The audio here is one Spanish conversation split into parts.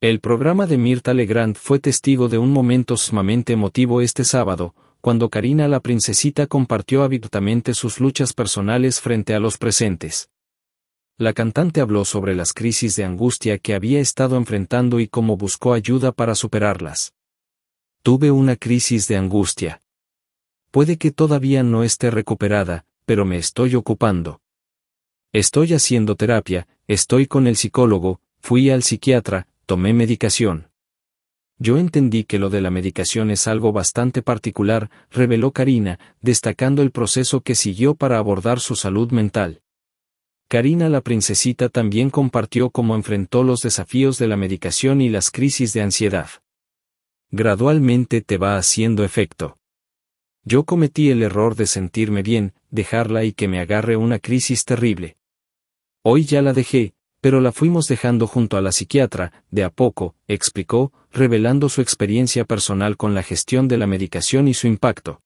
El programa de Mirta Legrand fue testigo de un momento sumamente emotivo este sábado, cuando Karina la princesita compartió abiertamente sus luchas personales frente a los presentes. La cantante habló sobre las crisis de angustia que había estado enfrentando y cómo buscó ayuda para superarlas. Tuve una crisis de angustia. Puede que todavía no esté recuperada, pero me estoy ocupando. Estoy haciendo terapia, estoy con el psicólogo, fui al psiquiatra, Tomé medicación. Yo entendí que lo de la medicación es algo bastante particular, reveló Karina, destacando el proceso que siguió para abordar su salud mental. Karina la princesita también compartió cómo enfrentó los desafíos de la medicación y las crisis de ansiedad. Gradualmente te va haciendo efecto. Yo cometí el error de sentirme bien, dejarla y que me agarre una crisis terrible. Hoy ya la dejé, pero la fuimos dejando junto a la psiquiatra, de a poco, explicó, revelando su experiencia personal con la gestión de la medicación y su impacto.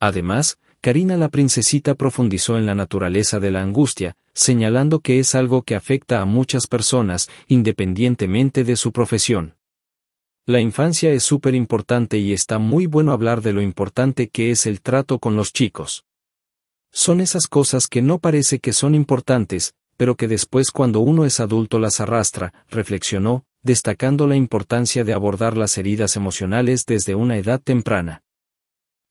Además, Karina la princesita profundizó en la naturaleza de la angustia, señalando que es algo que afecta a muchas personas, independientemente de su profesión. La infancia es súper importante y está muy bueno hablar de lo importante que es el trato con los chicos. Son esas cosas que no parece que son importantes, pero que después cuando uno es adulto las arrastra, reflexionó, destacando la importancia de abordar las heridas emocionales desde una edad temprana.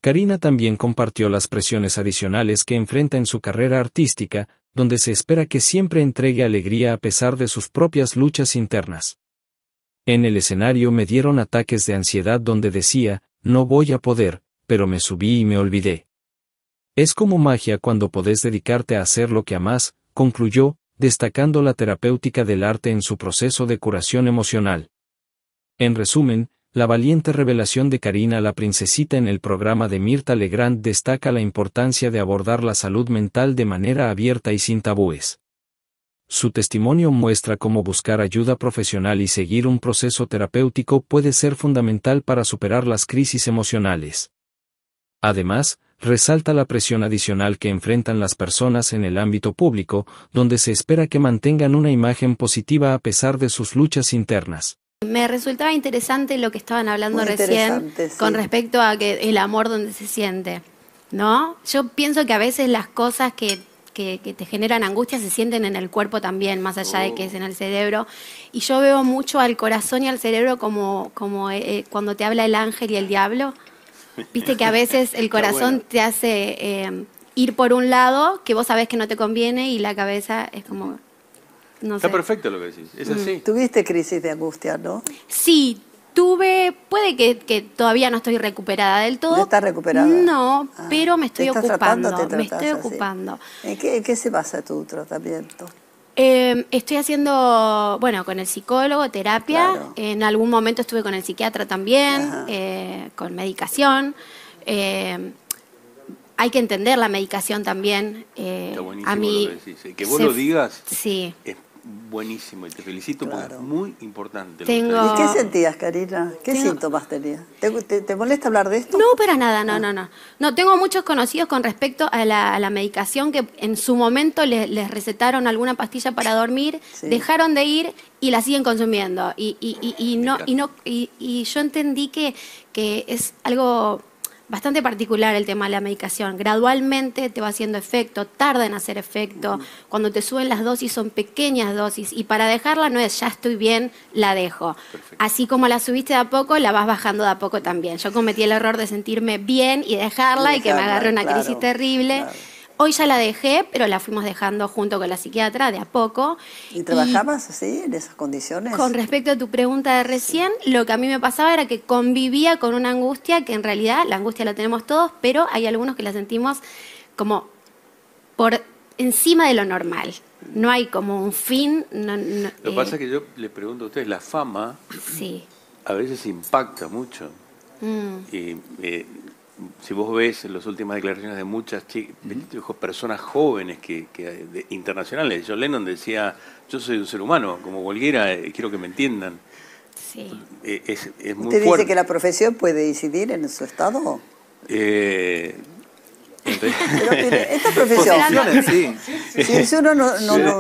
Karina también compartió las presiones adicionales que enfrenta en su carrera artística, donde se espera que siempre entregue alegría a pesar de sus propias luchas internas. En el escenario me dieron ataques de ansiedad donde decía, no voy a poder, pero me subí y me olvidé. Es como magia cuando podés dedicarte a hacer lo que amás, concluyó, destacando la terapéutica del arte en su proceso de curación emocional. En resumen, la valiente revelación de Karina la princesita en el programa de Mirta Legrand destaca la importancia de abordar la salud mental de manera abierta y sin tabúes. Su testimonio muestra cómo buscar ayuda profesional y seguir un proceso terapéutico puede ser fundamental para superar las crisis emocionales. Además, resalta la presión adicional que enfrentan las personas en el ámbito público, donde se espera que mantengan una imagen positiva a pesar de sus luchas internas. Me resultaba interesante lo que estaban hablando recién con respecto a que el amor donde se siente, ¿no? Yo pienso que a veces las cosas que te generan angustia se sienten en el cuerpo también, más allá de que es en el cerebro. Y yo veo mucho al corazón y al cerebro como, como eh, cuando te habla el ángel y el diablo. Viste que a veces el corazón te hace eh, ir por un lado que vos sabés que no te conviene y la cabeza es como... Está perfecto lo que decís, es mm. Tuviste crisis de angustia, ¿no? Sí, tuve, puede que, todavía no estoy recuperada del todo. ¿No estás recuperada? No, ah. pero me estoy ocupando. me estoy ocupando. ¿En qué, qué, se pasa tu tratamiento? Em, estoy haciendo, bueno, con el psicólogo, terapia. En algún momento estuve con el psiquiatra también, eh, con medicación. Em, hay que entender la medicación también. Eh, a mí, que, eh, que vos lo digas sí buenísimo y te felicito porque es muy importante. ¿Y qué sentías, Karina? ¿Qué síntomas tenías? ¿Te, molesta hablar de esto? No, pero nada, no, ah. no, no. No, tengo muchos conocidos con respecto a la, medicación que en su momento les, recetaron alguna pastilla para dormir, dejaron de ir y la siguen consumiendo. Y, no, y, no, y, yo entendí que, que es algo bastante particular el tema de la medicación. Gradualmente te va haciendo efecto, tarda en hacer efecto. Cuando te suben las dosis son pequeñas dosis y para dejarla no es ya estoy bien, la dejo. Así como la subiste de a poco, la vas bajando de a poco también. Yo cometí el error de sentirme bien y dejarla y, que me agarre una crisis terrible. Hoy ya la dejé, pero la fuimos dejando junto con la psiquiatra de a poco. ¿Y trabajabas así, en esas condiciones? Con respecto a tu pregunta de recién, lo que a mí me pasaba era que convivía con una angustia que en realidad la angustia la tenemos todos, pero hay algunos que la sentimos como por encima de lo normal. No hay como un fin. lo que pasa eh, es que yo le pregunto a ustedes, la fama a veces impacta mucho. Mm. Y eh, si vos ves las últimas declaraciones de muchas personas jóvenes que, internacionales, John Lennon decía, yo soy un ser humano, como cualquiera, eh, quiero que me entiendan. Sí. Eh, ¿Usted dice que la profesión puede incidir en su estado? Eh, esta profesión, si uno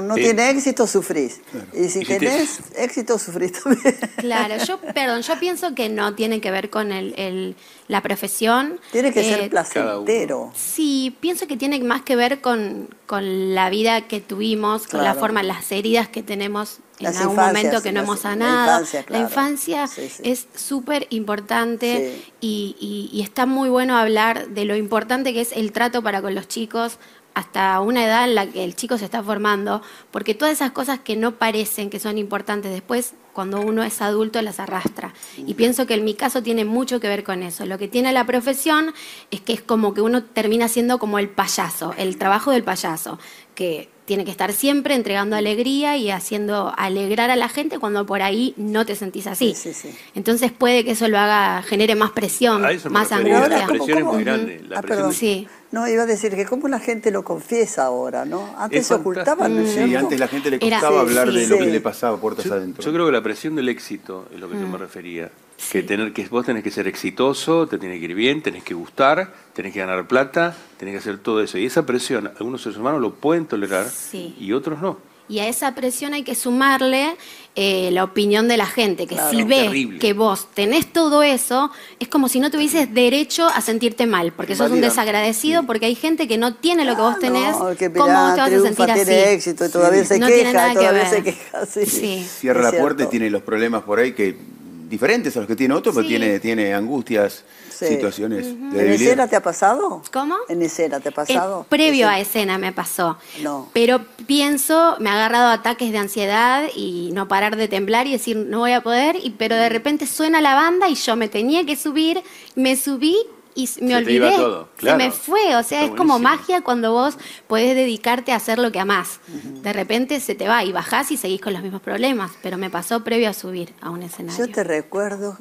no, tiene éxito, sufrís. Y si tenés éxito, sufrís también. Claro, yo, perdón, yo pienso que no tiene que ver con el, la profesión. Tiene que ser eh, placentero. Sí, pienso que tiene más que ver con, con la vida que tuvimos, con la forma, las heridas que tenemos en algún momento que no hemos sanado. La infancia, es súper importante y, y, está muy bueno hablar de lo importante que es el trato para con los chicos hasta una edad en la que el chico se está formando, porque todas esas cosas que no parecen que son importantes después, cuando uno es adulto, las arrastra. Y pienso que en mi caso tiene mucho que ver con eso. Lo que tiene la profesión es que es como que uno termina siendo como el payaso, el trabajo del payaso, que tiene que estar siempre entregando mm. alegría y haciendo alegrar a la gente cuando por ahí no te sentís así. Entonces puede que eso lo haga, genere más presión, más angustia. La presión es muy grande. Mm. ah, perdón. No, iba a decir que cómo la gente lo confiesa ahora, ¿no? Antes se ocultaban. Sí, antes la gente le costaba hablar de lo que le pasaba puertas adentro. Yo creo que la presión del éxito es lo que yo me mm. refería. Que, tener, que vos tenés que ser exitoso, te tiene que ir bien, tenés que gustar, tenés que ganar plata, tenés que hacer todo eso. Y esa presión, algunos seres humanos lo pueden tolerar y otros no. Y a esa presión hay que sumarle eh, la opinión de la gente, que si ve que vos tenés todo eso, es como si no tuvieses derecho a sentirte mal, porque sos un desagradecido, porque hay gente que no tiene lo que vos ah, tenés, ¿cómo te vas a sentir así? Tiene éxito, y todavía se queja, todavía se queja, Cierra la puerta y tiene los problemas por ahí que diferentes a los que tiene otro, pero tiene, tiene angustias, situaciones ¿En escena te ha pasado? ¿Cómo? ¿En escena te ha pasado? Eh, previo a escena me pasó. Pero pienso, me ha agarrado ataques de ansiedad y no parar de temblar y decir, no voy a poder, y, pero de mm. repente suena la banda y yo me tenía que subir, me subí y me olvidé. Se me fue, o sea, es como magia cuando vos podés dedicarte a hacer lo que amás. De repente se te va y bajás y seguís con los mismos problemas, pero me pasó previo a subir a un escenario. Yo te recuerdo